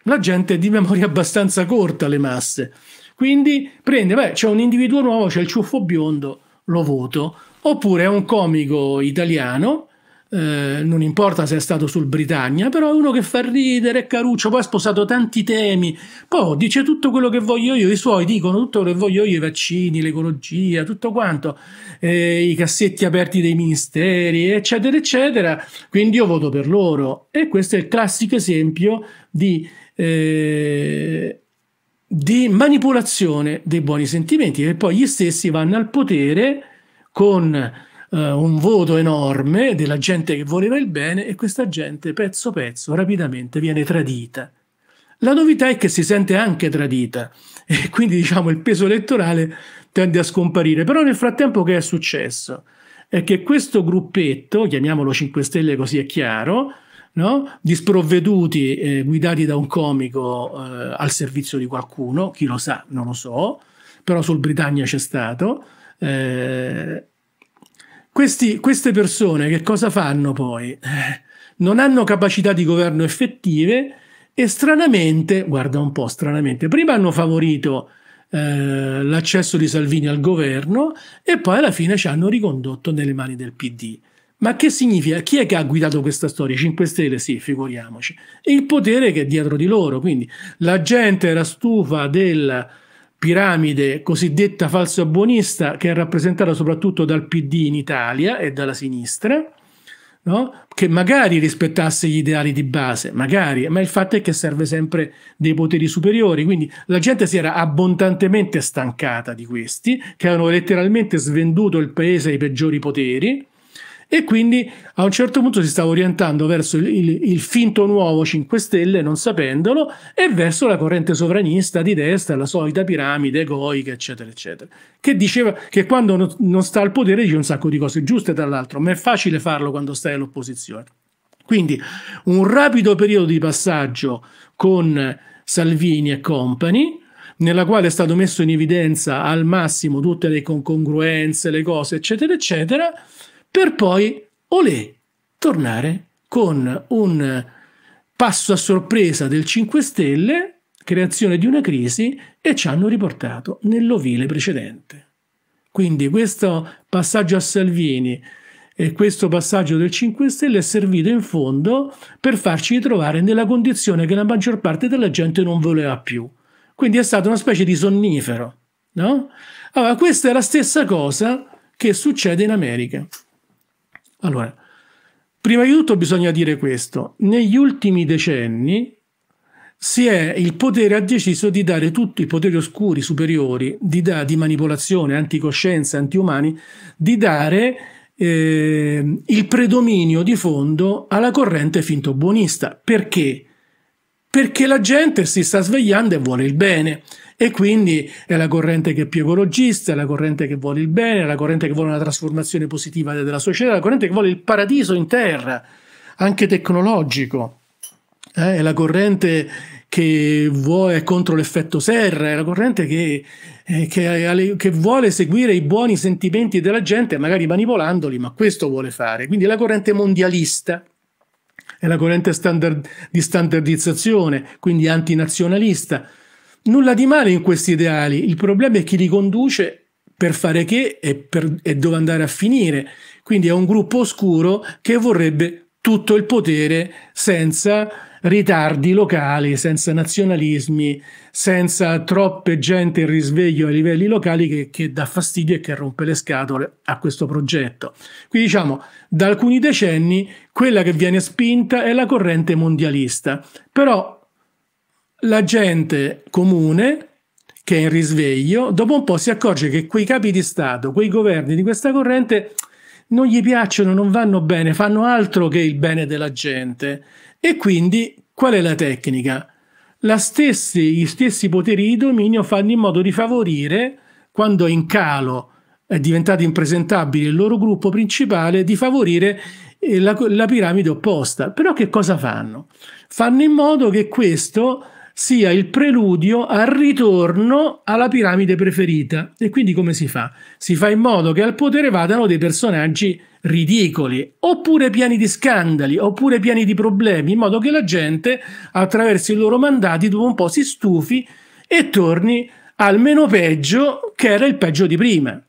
La gente è di memoria abbastanza corta, le masse. Quindi prende, beh, c'è un individuo nuovo, c'è il ciuffo biondo, lo voto. Oppure è un comico italiano eh, non importa se è stato sul Britannia, però è uno che fa ridere, è caruccio, poi ha sposato tanti temi, poi dice tutto quello che voglio io, i suoi dicono tutto quello che voglio io, i vaccini, l'ecologia, tutto quanto, eh, i cassetti aperti dei ministeri, eccetera, eccetera, quindi io voto per loro. E questo è il classico esempio di... Eh, di manipolazione dei buoni sentimenti che poi gli stessi vanno al potere con eh, un voto enorme della gente che voleva il bene e questa gente pezzo pezzo rapidamente viene tradita. La novità è che si sente anche tradita (laughs) e quindi diciamo il peso elettorale tende a scomparire. Però nel frattempo che è successo? È che questo gruppetto, chiamiamolo 5 Stelle così è chiaro, no? di sprovveduti eh, guidati da un comico eh, al servizio di qualcuno, chi lo sa, non lo so, però sul Britannia c'è stato, eh, questi, queste persone che cosa fanno poi? Eh, non hanno capacità di governo effettive e stranamente, guarda un po' stranamente, prima hanno favorito eh, l'accesso di Salvini al governo e poi alla fine ci hanno ricondotto nelle mani del PD. Ma che significa? Chi è che ha guidato questa storia? 5 Stelle, sì, figuriamoci. il potere che è dietro di loro. Quindi la gente era stufa del piramide cosiddetta falso-buonista che è rappresentata soprattutto dal PD in Italia e dalla sinistra, no? che magari rispettasse gli ideali di base, magari, ma il fatto è che serve sempre dei poteri superiori, quindi la gente si era abbondantemente stancata di questi, che avevano letteralmente svenduto il paese ai peggiori poteri, e quindi a un certo punto si stava orientando verso il, il, il finto nuovo 5 Stelle, non sapendolo, e verso la corrente sovranista di destra, la solita piramide egoica, eccetera, eccetera. Che diceva che quando no, non sta al potere dice un sacco di cose giuste, tra l'altro, ma è facile farlo quando stai all'opposizione. Quindi un rapido periodo di passaggio con Salvini e compagni, nella quale è stato messo in evidenza al massimo tutte le incongruenze, le cose, eccetera, eccetera per poi, olè, tornare con un passo a sorpresa del 5 Stelle, creazione di una crisi, e ci hanno riportato nell'ovile precedente. Quindi questo passaggio a Salvini e questo passaggio del 5 Stelle è servito in fondo per farci ritrovare nella condizione che la maggior parte della gente non voleva più. Quindi è stata una specie di sonnifero. No? Allora, questa è la stessa cosa che succede in America. Allora, prima di tutto bisogna dire questo. Negli ultimi decenni si è, il potere ha deciso di dare tutti i poteri oscuri superiori di, da, di manipolazione, anticoscienza, antiumani, di dare eh, il predominio di fondo alla corrente finto buonista. Perché? Perché la gente si sta svegliando e vuole il bene. E quindi è la corrente che è più ecologista, è la corrente che vuole il bene, è la corrente che vuole una trasformazione positiva della società, è la corrente che vuole il paradiso in terra, anche tecnologico. Eh, è la corrente che vuole contro l'effetto serra, è la corrente che, eh, che, che, vuole seguire i buoni sentimenti della gente, magari manipolandoli, ma questo vuole fare. Quindi è la corrente mondialista, è la corrente standard, di standardizzazione, quindi antinazionalista. Nulla di male in questi ideali, il problema è chi li conduce per fare che e, per, e dove andare a finire. Quindi è un gruppo oscuro che vorrebbe tutto il potere senza ritardi locali, senza nazionalismi, senza troppe gente in risveglio ai livelli locali che, che, dà fastidio e che rompe le scatole a questo progetto. Quindi diciamo, da alcuni decenni quella che viene spinta è la corrente mondialista, però la gente comune che è in risveglio, dopo un po' si accorge che quei capi di Stato, quei governi di questa corrente non gli piacciono, non vanno bene, fanno altro che il bene della gente. E quindi qual è la tecnica? La stesse, gli stessi poteri di dominio fanno in modo di favorire, quando è in calo, è diventato impresentabile il loro gruppo principale, di favorire eh, la, la piramide opposta. Però che cosa fanno? Fanno in modo che questo sia il preludio al ritorno alla piramide preferita. E quindi come si fa? Si fa in modo che al potere vadano dei personaggi ridicoli, oppure pieni di scandali, oppure pieni di problemi, in modo che la gente, attraverso i loro mandati, dopo un po' si stufi e torni al meno peggio che era il peggio di prima.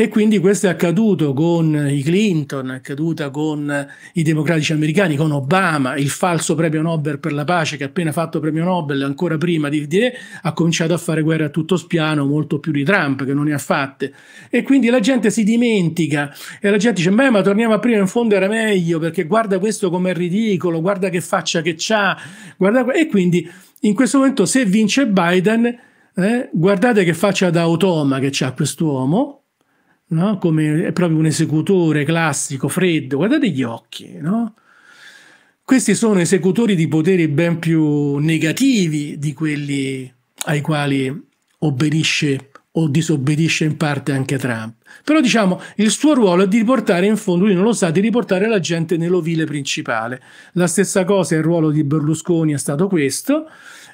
E quindi questo è accaduto con i Clinton, è accaduto con i democratici americani, con Obama, il falso premio Nobel per la pace che ha appena fatto premio Nobel, ancora prima di dire, ha cominciato a fare guerra a tutto spiano, molto più di Trump che non ne ha fatte. E quindi la gente si dimentica e la gente dice, beh ma torniamo a prima, in fondo era meglio perché guarda questo com'è ridicolo, guarda che faccia che c'ha, guarda... e quindi in questo momento se vince Biden, eh, guardate che faccia da automa che c'ha quest'uomo, no? come è proprio un esecutore classico, freddo, guardate gli occhi, no? Questi sono esecutori di poteri ben più negativi di quelli ai quali obbedisce o disobbedisce in parte anche Trump. Però diciamo, il suo ruolo è di riportare, in fondo lui non lo sa, di riportare la gente nell'ovile principale. La stessa cosa, il ruolo di Berlusconi è stato questo,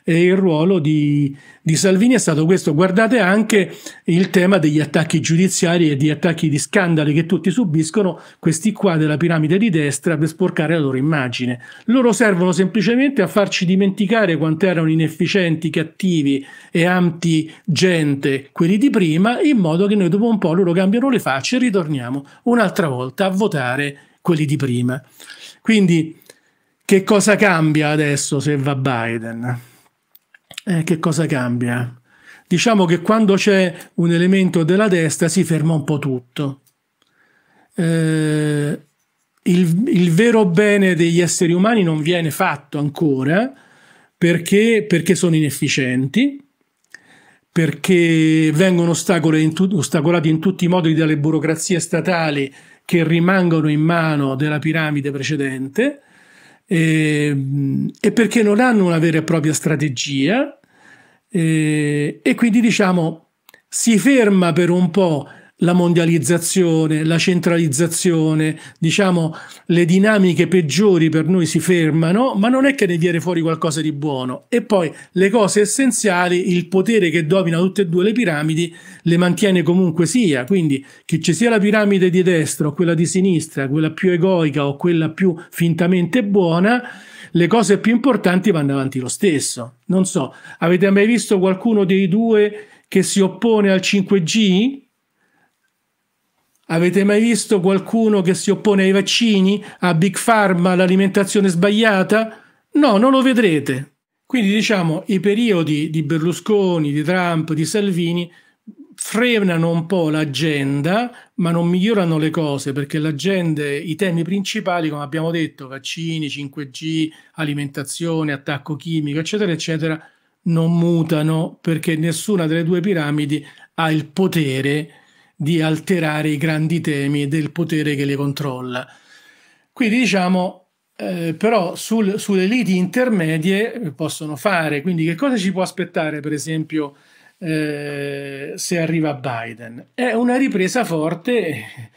e il ruolo di, di Salvini è stato questo. Guardate anche il tema degli attacchi giudiziari e di attacchi di scandali che tutti subiscono, questi qua della piramide di destra, per sporcare la loro immagine. Loro servono semplicemente a farci dimenticare quanto erano inefficienti, cattivi e anti-gente quelli di prima, in modo che noi dopo un po' loro cambiano le facce e ritorniamo un'altra volta a votare quelli di prima. Quindi, che cosa cambia adesso se va Biden? eh, che cosa cambia? Diciamo che quando c'è un elemento della destra si ferma un po' tutto. Eh, il, il, vero bene degli esseri umani non viene fatto ancora perché, perché sono inefficienti, perché vengono ostacolati in tutti i modi dalle burocrazie statali che rimangono in mano della piramide precedente e, ehm, e perché non hanno una vera e propria strategia e, eh, e quindi diciamo si ferma per un po' la mondializzazione, la centralizzazione, diciamo le dinamiche peggiori per noi si fermano, ma non è che ne viene fuori qualcosa di buono. E poi le cose essenziali, il potere che domina tutte e due le piramidi, le mantiene comunque sia. Quindi che ci sia la piramide di destra o quella di sinistra, quella più egoica o quella più fintamente buona, le cose più importanti vanno avanti lo stesso. Non so, avete mai visto qualcuno dei due che si oppone al 5G? Avete mai visto qualcuno che si oppone ai vaccini, a Big Pharma, all'alimentazione sbagliata? No, non lo vedrete. Quindi diciamo i periodi di Berlusconi, di Trump, di Salvini frenano un po' l'agenda, ma non migliorano le cose perché l'agenda, i temi principali, come abbiamo detto, vaccini, 5G, alimentazione, attacco chimico, eccetera, eccetera, non mutano perché nessuna delle due piramidi ha il potere di alterare i grandi temi del potere che le controlla. Quindi diciamo, eh, però sul, sulle liti intermedie possono fare, quindi che cosa ci può aspettare per esempio eh, se arriva Biden? È una ripresa forte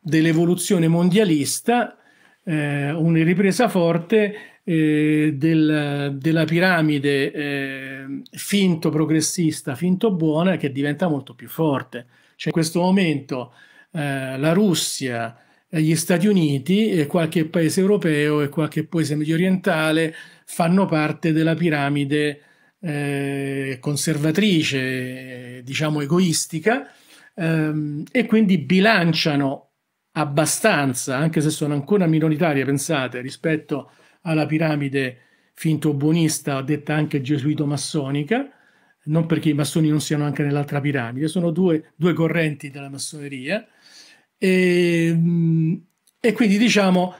dell'evoluzione mondialista, eh, una ripresa forte eh, del, della piramide eh, finto progressista, finto buona, che diventa molto più forte. Cioè in questo momento eh, la Russia, eh, gli Stati Uniti e qualche paese europeo e qualche paese medio orientale fanno parte della piramide eh, conservatrice, eh, diciamo egoistica, ehm, e quindi bilanciano abbastanza, anche se sono ancora minoritarie, pensate, rispetto alla piramide finto buonista, detta anche gesuito-massonica, non perché i massoni non siano anche nell'altra piramide, sono due, due correnti della massoneria. E, mm, e quindi diciamo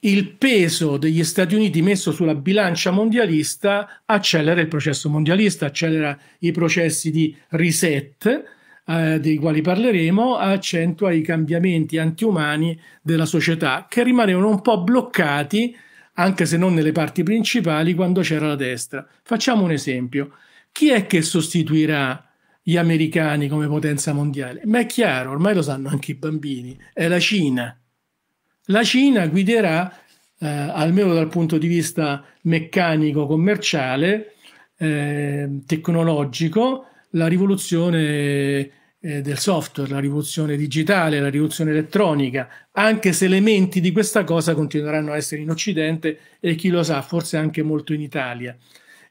il peso degli Stati Uniti messo sulla bilancia mondialista accelera il processo mondialista, accelera i processi di reset eh, dei quali parleremo, accentua i cambiamenti antiumani della società che rimanevano un po' bloccati anche se non nelle parti principali, quando c'era la destra. Facciamo un esempio. Chi è che sostituirà gli americani come potenza mondiale? Ma è chiaro, ormai lo sanno anche i bambini, è la Cina. La Cina guiderà, eh, almeno dal punto di vista meccanico, commerciale, eh, tecnologico, la rivoluzione eh, del software, la rivoluzione digitale, la rivoluzione elettronica, anche se le menti di questa cosa continueranno a essere in Occidente e chi lo sa, forse anche molto in Italia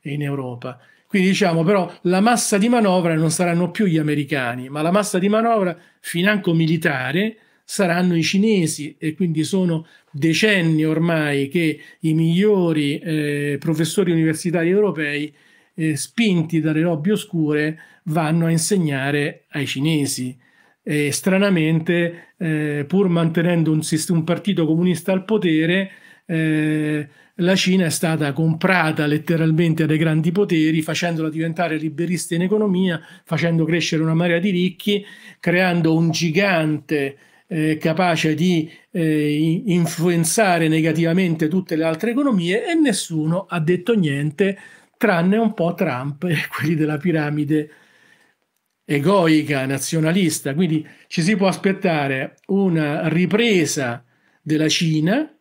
e in Europa. Quindi diciamo però la massa di manovra non saranno più gli americani, ma la massa di manovra financo militare saranno i cinesi e quindi sono decenni ormai che i migliori eh, professori universitari europei eh, spinti dalle lobby oscure, vanno a insegnare ai cinesi. E stranamente, eh, pur mantenendo un, un, partito comunista al potere, eh, la Cina è stata comprata letteralmente dai grandi poteri, facendola diventare liberista in economia, facendo crescere una marea di ricchi, creando un gigante eh, capace di eh, influenzare negativamente tutte le altre economie e nessuno ha detto niente tranne un po' Trump e (laughs) quelli della piramide egoica, nazionalista. Quindi ci si può aspettare una ripresa della Cina,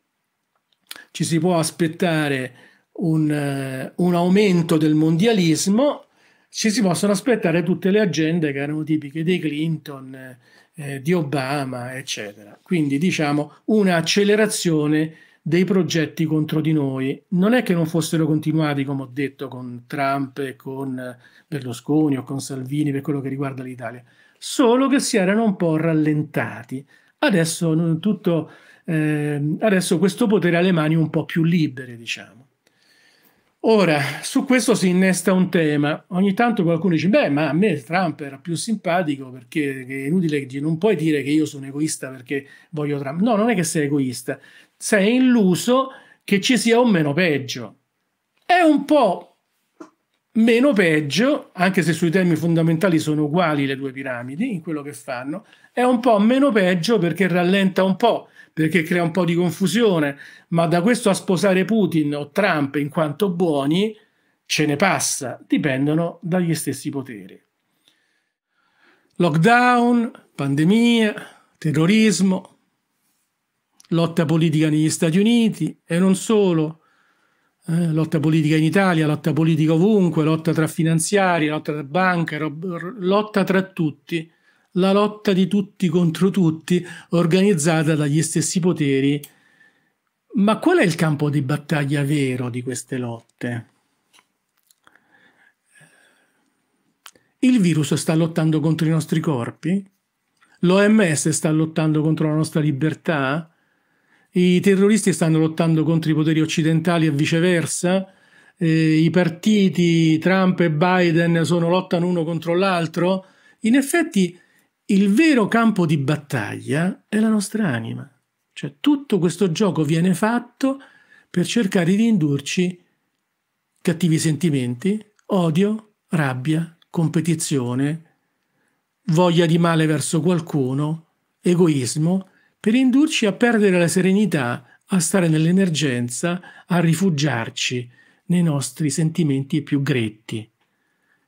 ci si può aspettare un, eh, un aumento del mondialismo, ci si possono aspettare tutte le agende che erano tipiche di Clinton, eh, di Obama, eccetera. Quindi diciamo un'accelerazione dei progetti contro di noi. Non è che non fossero continuati, come ho detto, con Trump e con eh, Berlusconi o con Salvini per quello che riguarda l'Italia, solo che si erano un po' rallentati. Adesso, mm, tutto, eh, adesso questo potere ha le mani un po' più libere, diciamo. Ora, su questo si innesta un tema. Ogni tanto qualcuno dice, beh, ma a me Trump era più simpatico perché è inutile che non puoi dire che io sono egoista perché voglio Trump. No, non è che sei egoista sei illuso che ci sia un meno peggio. È un po' meno peggio, anche se sui temi fondamentali sono uguali le due piramidi in quello che fanno, è un po' meno peggio perché rallenta un po', perché crea un po' di confusione, ma da questo a sposare Putin o Trump in quanto buoni ce ne passa, dipendono dagli stessi poteri. Lockdown, pandemia, terrorismo, lotta politica negli Stati Uniti e non solo, eh, lotta politica in Italia, lotta politica ovunque, lotta tra finanziari, lotta tra banche, lotta tra tutti, la lotta di tutti contro tutti organizzata dagli stessi poteri. Ma qual è il campo di battaglia vero di queste lotte? Il virus sta lottando contro i nostri corpi? L'OMS sta lottando contro la nostra libertà? i terroristi stanno lottando contro i poteri occidentali e viceversa, eh, i partiti Trump e Biden sono, lottano uno contro l'altro. In effetti il vero campo di battaglia è la nostra anima. Cioè tutto questo gioco viene fatto per cercare di indurci cattivi sentimenti, odio, rabbia, competizione, voglia di male verso qualcuno, egoismo, per indurci a perdere la serenità, a stare nell'emergenza, a rifugiarci nei nostri sentimenti più gretti.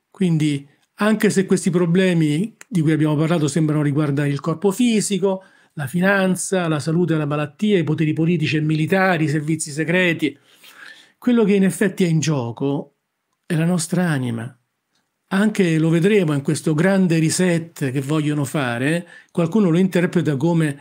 Quindi, anche se questi problemi di cui abbiamo parlato sembrano riguardare il corpo fisico, la finanza, la salute e la malattia, i poteri politici e militari, i servizi segreti, quello che in effetti è in gioco è la nostra anima. Anche lo vedremo in questo grande reset che vogliono fare, qualcuno lo interpreta come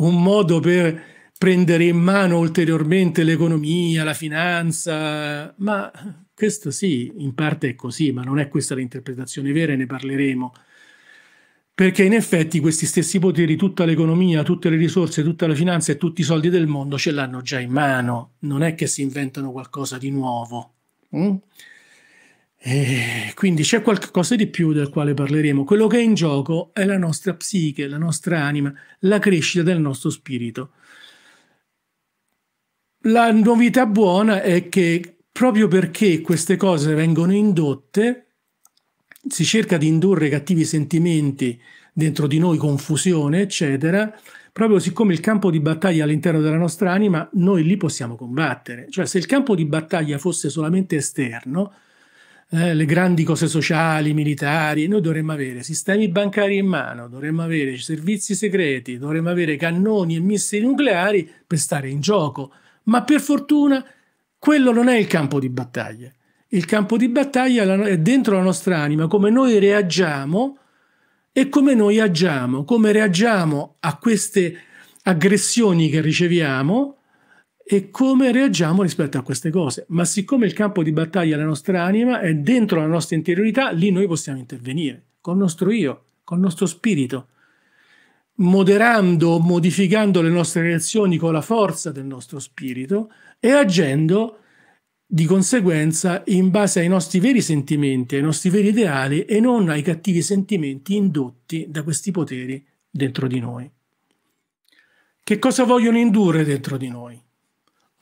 un modo per prendere in mano ulteriormente l'economia, la finanza, ma questo sì, in parte è così, ma non è questa l'interpretazione vera e ne parleremo. Perché in effetti questi stessi poteri, tutta l'economia, tutte le risorse, tutta la finanza e tutti i soldi del mondo ce l'hanno già in mano, non è che si inventano qualcosa di nuovo. Mm? E eh, quindi c'è qualcosa di più del quale parleremo. Quello che è in gioco è la nostra psiche, la nostra anima, la crescita del nostro spirito. La novità buona è che proprio perché queste cose vengono indotte, si cerca di indurre cattivi sentimenti dentro di noi, confusione, eccetera, proprio siccome il campo di battaglia all'interno della nostra anima, noi li possiamo combattere. Cioè se il campo di battaglia fosse solamente esterno, eh, le grandi cose sociali, militari, noi dovremmo avere sistemi bancari in mano, dovremmo avere servizi segreti, dovremmo avere cannoni e missili nucleari per stare in gioco, ma per fortuna quello non è il campo di battaglia. Il campo di battaglia è dentro la nostra anima, come noi reagiamo e come noi agiamo, come reagiamo a queste aggressioni che riceviamo e come reagiamo rispetto a queste cose. Ma siccome il campo di battaglia della nostra anima è dentro la nostra interiorità, lì noi possiamo intervenire, col nostro io, col nostro spirito, moderando, modificando le nostre reazioni con la forza del nostro spirito e agendo di conseguenza in base ai nostri veri sentimenti, ai nostri veri ideali e non ai cattivi sentimenti indotti da questi poteri dentro di noi. Che cosa vogliono indurre dentro di noi?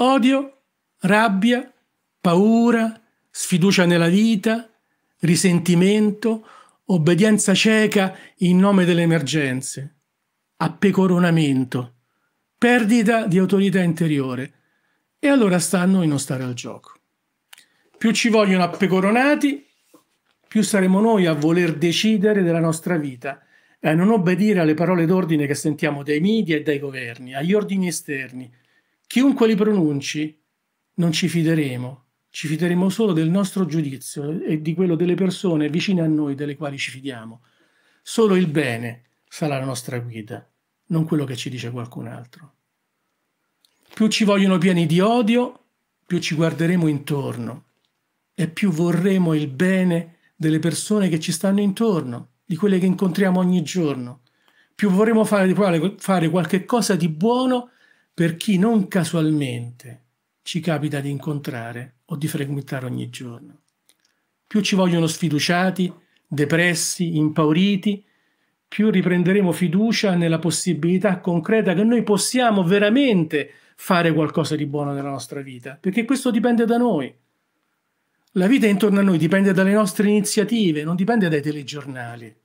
Odio, rabbia, paura, sfiducia nella vita, risentimento, obbedienza cieca in nome delle emergenze, appecoronamento, perdita di autorità interiore. E allora sta a noi non stare al gioco. Più ci vogliono appecoronati, più saremo noi a voler decidere della nostra vita e a non obbedire alle parole d'ordine che sentiamo dai media e dai governi, agli ordini esterni, Chiunque li pronunci, non ci fideremo, ci fideremo solo del nostro giudizio e di quello delle persone vicine a noi delle quali ci fidiamo. Solo il bene sarà la nostra guida, non quello che ci dice qualcun altro. Più ci vogliono pieni di odio, più ci guarderemo intorno e più vorremo il bene delle persone che ci stanno intorno, di quelle che incontriamo ogni giorno. Più vorremmo fare, fare qualche cosa di buono per chi non casualmente ci capita di incontrare o di frequentare ogni giorno. Più ci vogliono sfiduciati, depressi, impauriti, più riprenderemo fiducia nella possibilità concreta che noi possiamo veramente fare qualcosa di buono nella nostra vita, perché questo dipende da noi. La vita intorno a noi dipende dalle nostre iniziative, non dipende dai telegiornali.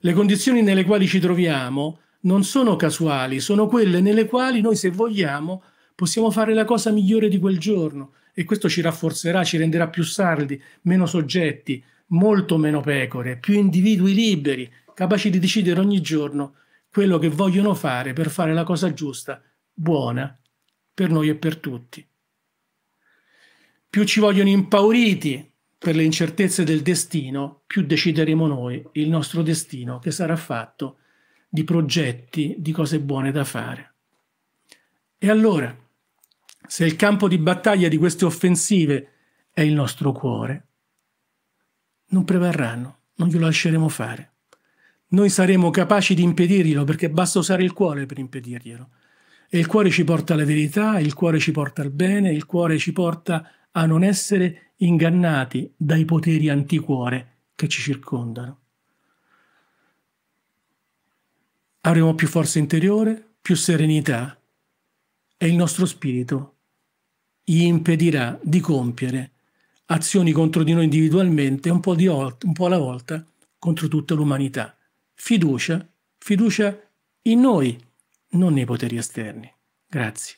Le condizioni nelle quali ci troviamo non sono casuali, sono quelle nelle quali noi se vogliamo possiamo fare la cosa migliore di quel giorno e questo ci rafforzerà, ci renderà più sardi, meno soggetti, molto meno pecore, più individui liberi, capaci di decidere ogni giorno quello che vogliono fare per fare la cosa giusta, buona, per noi e per tutti. Più ci vogliono impauriti per le incertezze del destino, più decideremo noi il nostro destino che sarà fatto di progetti, di cose buone da fare. E allora, se il campo di battaglia di queste offensive è il nostro cuore, non prevarranno, non glielo lasceremo fare. Noi saremo capaci di impedirglielo perché basta usare il cuore per impedirglielo. E il cuore ci porta alla verità, il cuore ci porta al bene, il cuore ci porta a non essere ingannati dai poteri anticuore che ci circondano. avremo più forza interiore, più serenità e il nostro spirito gli impedirà di compiere azioni contro di noi individualmente un po', di, un po alla volta contro tutta l'umanità. Fiducia, fiducia in noi, non nei poteri esterni. Grazie.